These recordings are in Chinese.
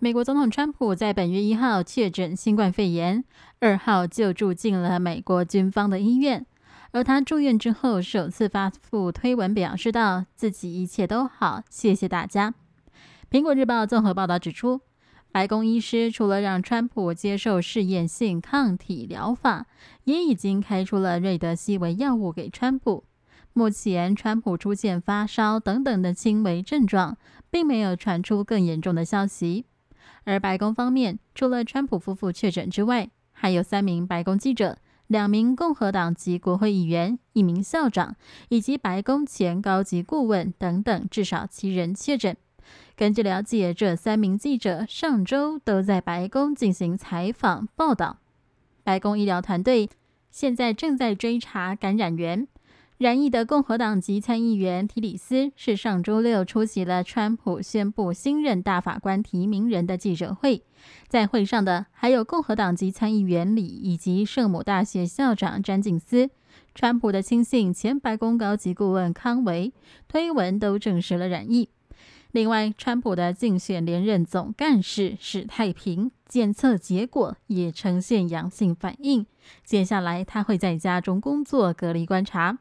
美国总统川普在本月一号确诊新冠肺炎，二号就住进了美国军方的医院。而他住院之后，首次发布推文表示到自己一切都好，谢谢大家。苹果日报综合报道指出，白宫医师除了让川普接受试验性抗体疗法，也已经开出了瑞德西韦药物给川普。目前，川普出现发烧等等的轻微症状，并没有传出更严重的消息。而白宫方面，除了川普夫妇确诊之外，还有三名白宫记者、两名共和党籍国会议员、一名校长以及白宫前高级顾问等等，至少七人确诊。根据了解，这三名记者上周都在白宫进行采访报道。白宫医疗团队现在正在追查感染源。染疫的共和党籍参议员提里斯是上周六出席了川普宣布新任大法官提名人的记者会，在会上的还有共和党籍参议员里以及圣母大学校长詹静斯。川普的亲信前白宫高级顾问康维推文都证实了染疫。另外，川普的竞选连任总干事史太平检测结果也呈现阳性反应，接下来他会在家中工作隔离观察。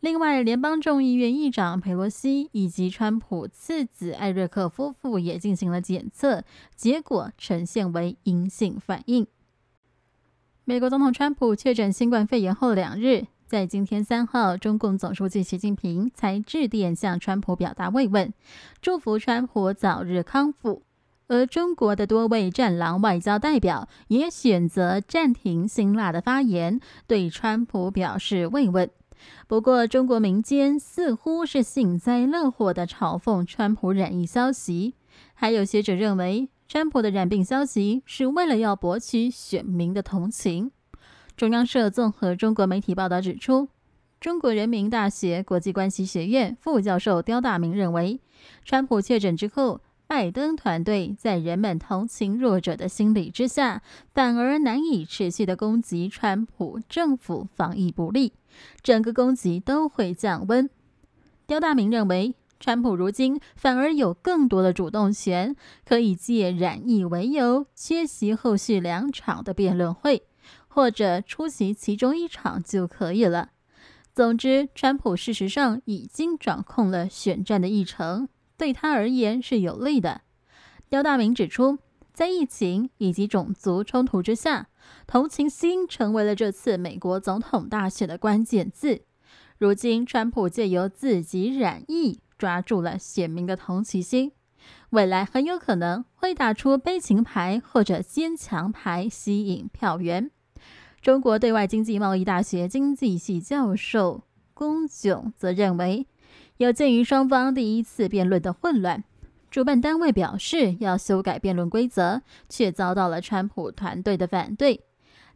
另外，联邦众议院议长佩洛西以及川普次子艾瑞克夫妇也进行了检测，结果呈现为阴性反应。美国总统川普确诊新冠肺炎后两日，在今天三号，中共总书记习近平才致电向川普表达慰问，祝福川普早日康复。而中国的多位战狼外交代表也选择暂停辛辣的发言，对川普表示慰问。不过，中国民间似乎是幸灾乐祸的嘲讽川普染疫消息。还有学者认为，川普的染病消息是为了要博取选民的同情。中央社综合中国媒体报道指出，中国人民大学国际关系学院副教授刁大明认为，川普确诊之后，拜登团队在人们同情弱者的心理之下，反而难以持续的攻击川普政府防疫不力。整个攻击都会降温。刁大明认为，川普如今反而有更多的主动权，可以借染疫为由缺席后续两场的辩论会，或者出席其中一场就可以了。总之，川普事实上已经掌控了选战的议程，对他而言是有利的。刁大明指出。在疫情以及种族冲突之下，同情心成为了这次美国总统大选的关键字。如今，川普借由自己染疫，抓住了选民的同情心，未来很有可能会打出悲情牌或者坚强牌吸引票源。中国对外经济贸易大学经济系教授龚炯则认为，有鉴于双方第一次辩论的混乱。主办单位表示要修改辩论规则，却遭到了川普团队的反对。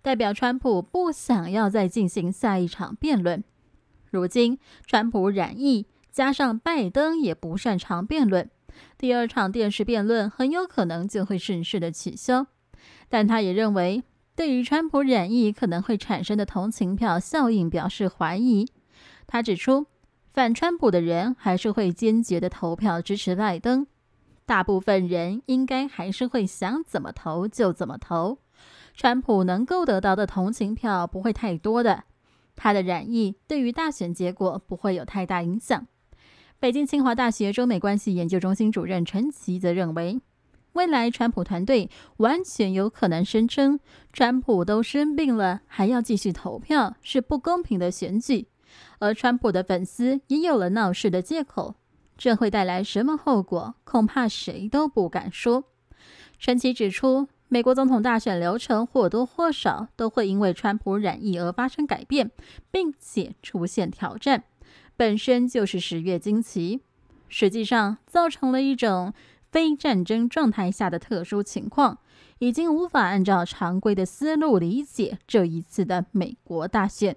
代表川普不想要再进行下一场辩论。如今川普染疫，加上拜登也不擅长辩论，第二场电视辩论很有可能就会顺势的取消。但他也认为，对于川普染疫可能会产生的同情票效应表示怀疑。他指出，反川普的人还是会坚决的投票支持拜登。大部分人应该还是会想怎么投就怎么投，川普能够得到的同情票不会太多的，他的染疫对于大选结果不会有太大影响。北京清华大学中美关系研究中心主任陈奇则认为，未来川普团队完全有可能声称川普都生病了还要继续投票是不公平的选举，而川普的粉丝也有了闹事的借口。这会带来什么后果？恐怕谁都不敢说。陈奇指出，美国总统大选流程或多或少都会因为川普染疫而发生改变，并且出现挑战，本身就是十月惊奇。实际上，造成了一种非战争状态下的特殊情况，已经无法按照常规的思路理解这一次的美国大选。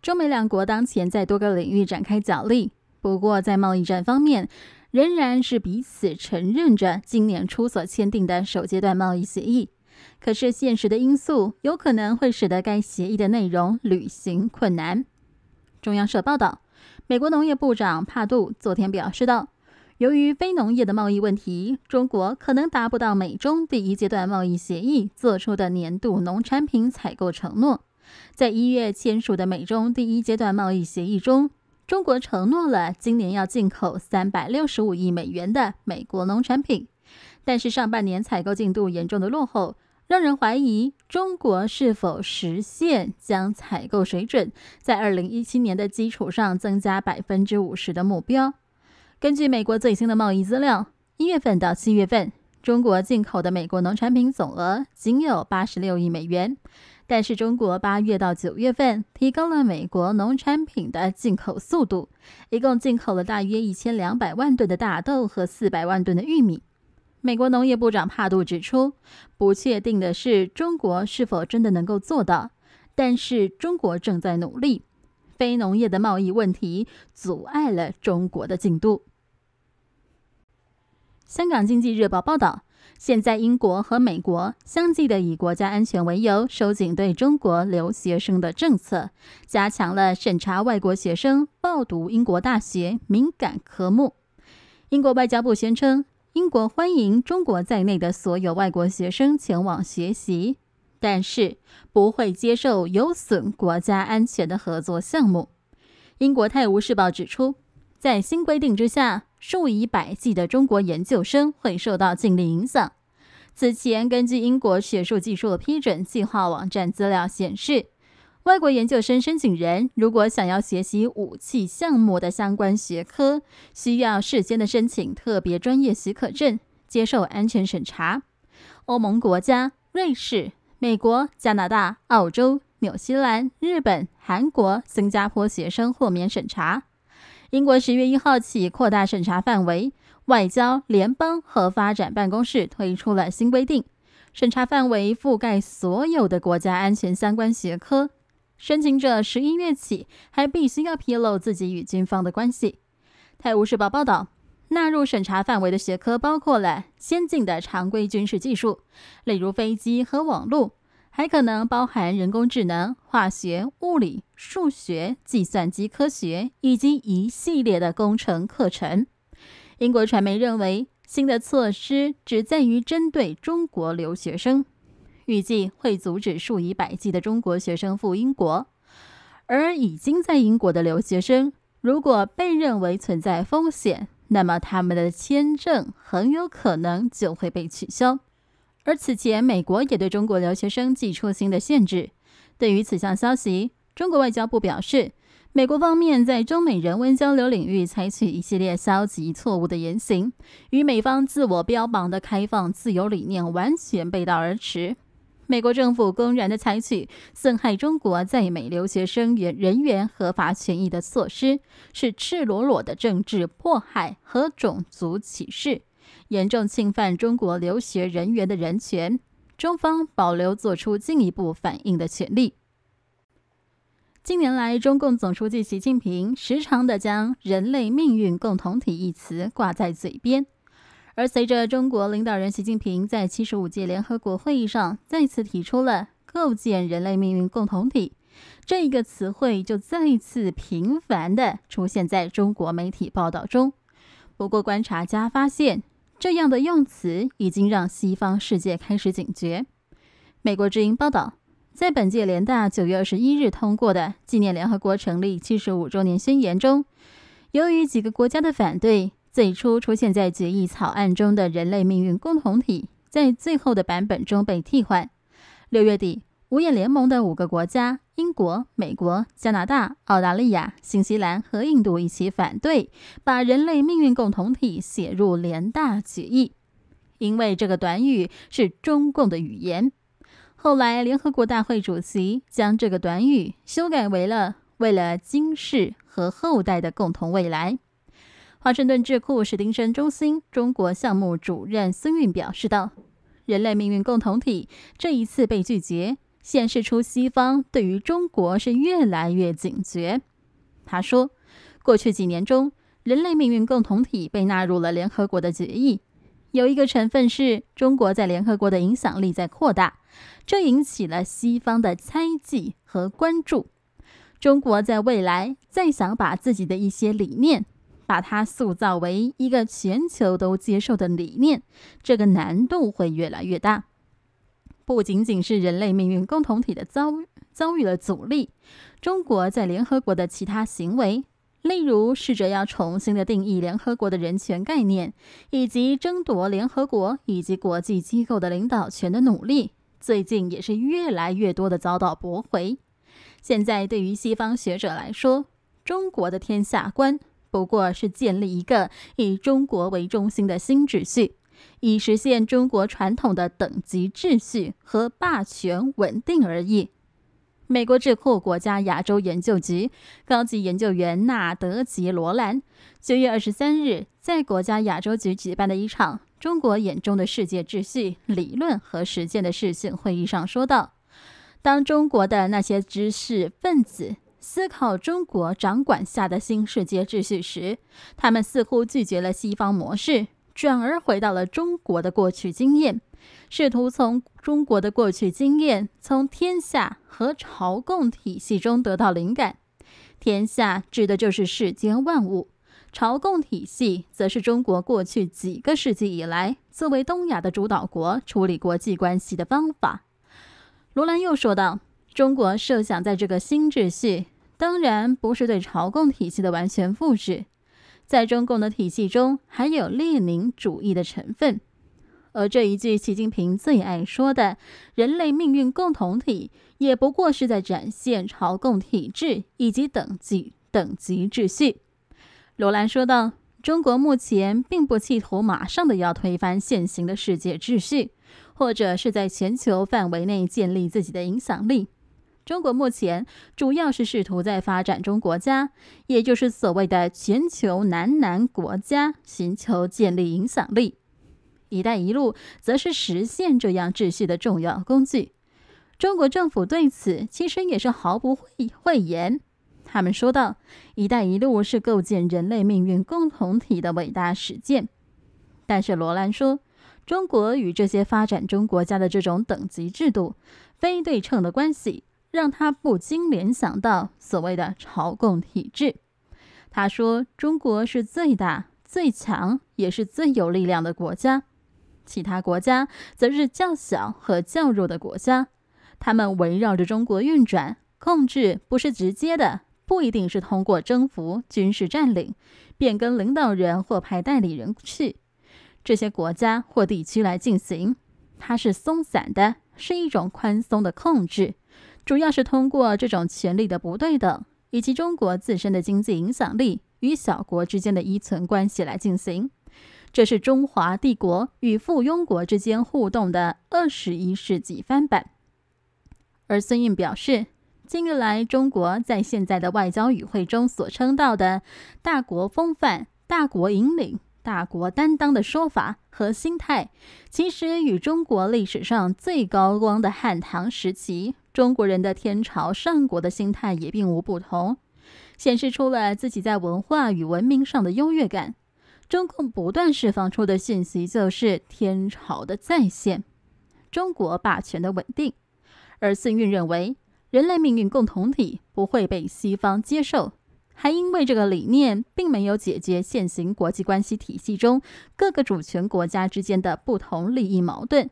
中美两国当前在多个领域展开角力。不过，在贸易战方面，仍然是彼此承认着今年初所签订的首阶段贸易协议。可是，现实的因素有可能会使得该协议的内容履行困难。中央社报道，美国农业部长帕杜昨天表示道：“由于非农业的贸易问题，中国可能达不到美中第一阶段贸易协议做出的年度农产品采购承诺。在一月签署的美中第一阶段贸易协议中。”中国承诺了今年要进口三百六十五亿美元的美国农产品，但是上半年采购进度严重的落后，让人怀疑中国是否实现将采购水准在二零一七年的基础上增加百分之五十的目标。根据美国最新的贸易资料，一月份到七月份，中国进口的美国农产品总额仅有八十六亿美元。但是，中国八月到九月份提高了美国农产品的进口速度，一共进口了大约一千两百万吨的大豆和四百万吨的玉米。美国农业部长帕杜指出，不确定的是中国是否真的能够做到，但是中国正在努力。非农业的贸易问题阻碍了中国的进度。香港经济日报报道。现在，英国和美国相继的以国家安全为由，收紧对中国留学生的政策，加强了审查外国学生报读英国大学敏感科目。英国外交部宣称，英国欢迎中国在内的所有外国学生前往学习，但是不会接受有损国家安全的合作项目。英国《泰晤士报》指出，在新规定之下。数以百计的中国研究生会受到禁令影响。此前，根据英国学术技术的批准计划网站资料显示，外国研究生申请人如果想要学习武器项目的相关学科，需要事先的申请特别专业许可证，接受安全审查。欧盟国家、瑞士、美国、加拿大、澳洲、纽西兰、日本、韩国、新加坡学生豁免审查。英国十月一号起扩大审查范围，外交、联邦和发展办公室推出了新规定，审查范围覆盖所有的国家安全相关学科。申请者十一月起还必须要披露自己与军方的关系。《泰晤士报》报道，纳入审查范围的学科包括了先进的常规军事技术，例如飞机和网络。还可能包含人工智能、化学、物理、数学、计算机科学以及一系列的工程课程。英国传媒认为，新的措施只在于针对中国留学生，预计会阻止数以百计的中国学生赴英国。而已经在英国的留学生，如果被认为存在风险，那么他们的签证很有可能就会被取消。而此前，美国也对中国留学生寄出新的限制。对于此项消息，中国外交部表示，美国方面在中美人文交流领域采取一系列消极错误的言行，与美方自我标榜的开放自由理念完全背道而驰。美国政府公然的采取损害中国在美留学生员人员合法权益的措施，是赤裸裸的政治迫害和种族歧视。严重侵犯中国留学人员的人权，中方保留作出进一步反应的权利。近年来，中共总书记习近平时常的将“人类命运共同体”一词挂在嘴边，而随着中国领导人习近平在七十五届联合国会议上再次提出了“构建人类命运共同体”这一个词汇，就再次频繁地出现在中国媒体报道中。不过，观察家发现。这样的用词已经让西方世界开始警觉。美国之音报道，在本届联大九月二十一日通过的纪念联合国成立七十五周年宣言中，由于几个国家的反对，最初出现在决议草案中的人类命运共同体，在最后的版本中被替换。六月底，五眼联盟的五个国家。英国、美国、加拿大、澳大利亚、新西兰和印度一起反对把“人类命运共同体”写入联大决议，因为这个短语是中共的语言。后来，联合国大会主席将这个短语修改为了“为了今世和后代的共同未来”。华盛顿智库史丁森中心中国项目主任孙运表示道：“人类命运共同体这一次被拒绝。”显示出西方对于中国是越来越警觉。他说，过去几年中，人类命运共同体被纳入了联合国的决议，有一个成分是中国在联合国的影响力在扩大，这引起了西方的猜忌和关注。中国在未来再想把自己的一些理念，把它塑造为一个全球都接受的理念，这个难度会越来越大。不仅仅是人类命运共同体的遭遭遇了阻力，中国在联合国的其他行为，例如试着要重新的定义联合国的人权概念，以及争夺联合国以及国际机构的领导权的努力，最近也是越来越多的遭到驳回。现在对于西方学者来说，中国的天下观不过是建立一个以中国为中心的新秩序。以实现中国传统的等级秩序和霸权稳定而已。美国智库国家亚洲研究局高级研究员纳德吉·罗兰，九月二十三日在国家亚洲局举办的一场“中国眼中的世界秩序：理论和实践”的视讯会议上说道：“当中国的那些知识分子思考中国掌管下的新世界秩序时，他们似乎拒绝了西方模式。”转而回到了中国的过去经验，试图从中国的过去经验、从天下和朝贡体系中得到灵感。天下指的就是世间万物，朝贡体系则是中国过去几个世纪以来作为东亚的主导国处理国际关系的方法。罗兰又说道：“中国设想在这个新秩序，当然不是对朝贡体系的完全复制。”在中共的体系中，含有列宁主义的成分，而这一句习近平最爱说的“人类命运共同体”，也不过是在展现朝贡体制以及等级等级秩序。罗兰说道：“中国目前并不企图马上的要推翻现行的世界秩序，或者是在全球范围内建立自己的影响力。”中国目前主要是试图在发展中国家，也就是所谓的全球南南国家，寻求建立影响力。“一带一路”则是实现这样秩序的重要工具。中国政府对此其实也是毫不讳讳言，他们说道：“一带一路是构建人类命运共同体的伟大实践。”但是罗兰说，中国与这些发展中国家的这种等级制度、非对称的关系。让他不禁联想到所谓的朝贡体制。他说：“中国是最大、最强，也是最有力量的国家，其他国家则是较小和较弱的国家。他们围绕着中国运转，控制不是直接的，不一定是通过征服、军事占领、变更领导人或派代理人去这些国家或地区来进行。它是松散的，是一种宽松的控制。”主要是通过这种权力的不对等，以及中国自身的经济影响力与小国之间的依存关系来进行。这是中华帝国与附庸国之间互动的二十一世纪翻版。而孙运表示，近年来中国在现在的外交语汇中所称道的“大国风范”“大国引领”“大国担当”的说法和心态，其实与中国历史上最高光的汉唐时期。中国人的“天朝上国”的心态也并无不同，显示出了自己在文化与文明上的优越感。中共不断释放出的信息就是“天朝”的再现，中国霸权的稳定。而四运认为，人类命运共同体不会被西方接受，还因为这个理念并没有解决现行国际关系体系中各个主权国家之间的不同利益矛盾。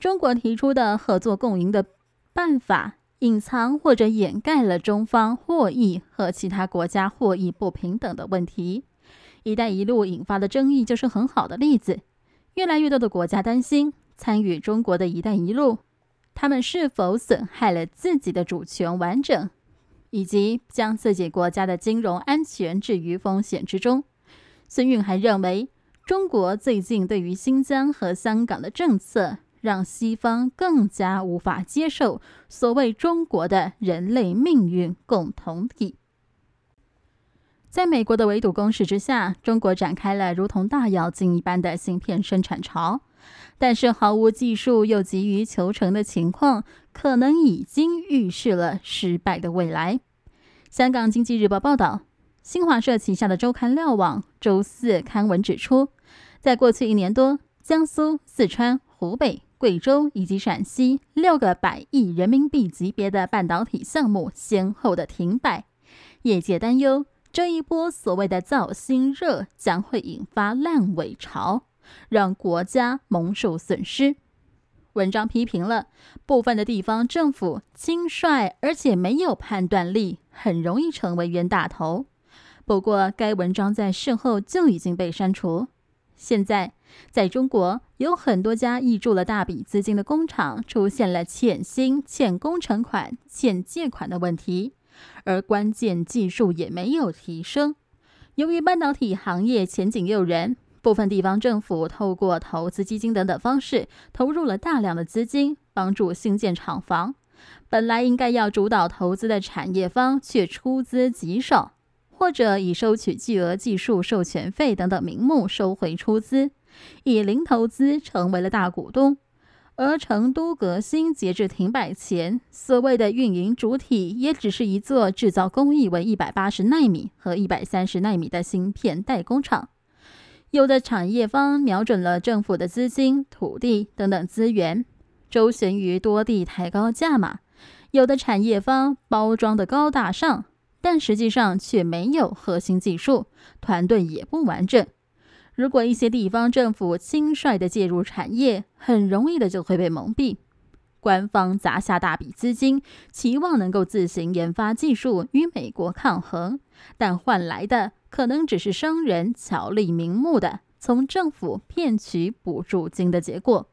中国提出的合作共赢的。办法隐藏或者掩盖了中方获益和其他国家获益不平等的问题。“一带一路”引发的争议就是很好的例子。越来越多的国家担心参与中国的一带一路，他们是否损害了自己的主权完整，以及将自己国家的金融安全置于风险之中。孙运还认为，中国最近对于新疆和香港的政策。让西方更加无法接受所谓中国的人类命运共同体。在美国的围堵攻势之下，中国展开了如同大跃进一般的芯片生产潮，但是毫无技术又急于求成的情况，可能已经预示了失败的未来。香港经济日报报道，新华社旗下的周刊《瞭望》周四刊文指出，在过去一年多，江苏、四川、湖北。贵州以及陕西六个百亿人民币级别的半导体项目先后的停摆，业界担忧这一波所谓的“造星热”将会引发烂尾潮，让国家蒙受损失。文章批评了部分的地方政府轻率而且没有判断力，很容易成为冤大头。不过，该文章在事后就已经被删除。现在，在中国。有很多家挹注了大笔资金的工厂出现了欠薪、欠工程款、欠借款的问题，而关键技术也没有提升。由于半导体行业前景诱人，部分地方政府透过投资基金等等方式投入了大量的资金，帮助新建厂房。本来应该要主导投资的产业方却出资极少，或者以收取巨额技术授权费等等名目收回出资。以零投资成为了大股东，而成都革新截至停摆前，所谓的运营主体也只是一座制造工艺为180纳米和130纳米的芯片代工厂。有的产业方瞄准了政府的资金、土地等等资源，周旋于多地抬高价码；有的产业方包装的高大上，但实际上却没有核心技术，团队也不完整。如果一些地方政府轻率地介入产业，很容易的就会被蒙蔽。官方砸下大笔资金，期望能够自行研发技术与美国抗衡，但换来的可能只是商人巧立名目的从政府骗取补助金的结果。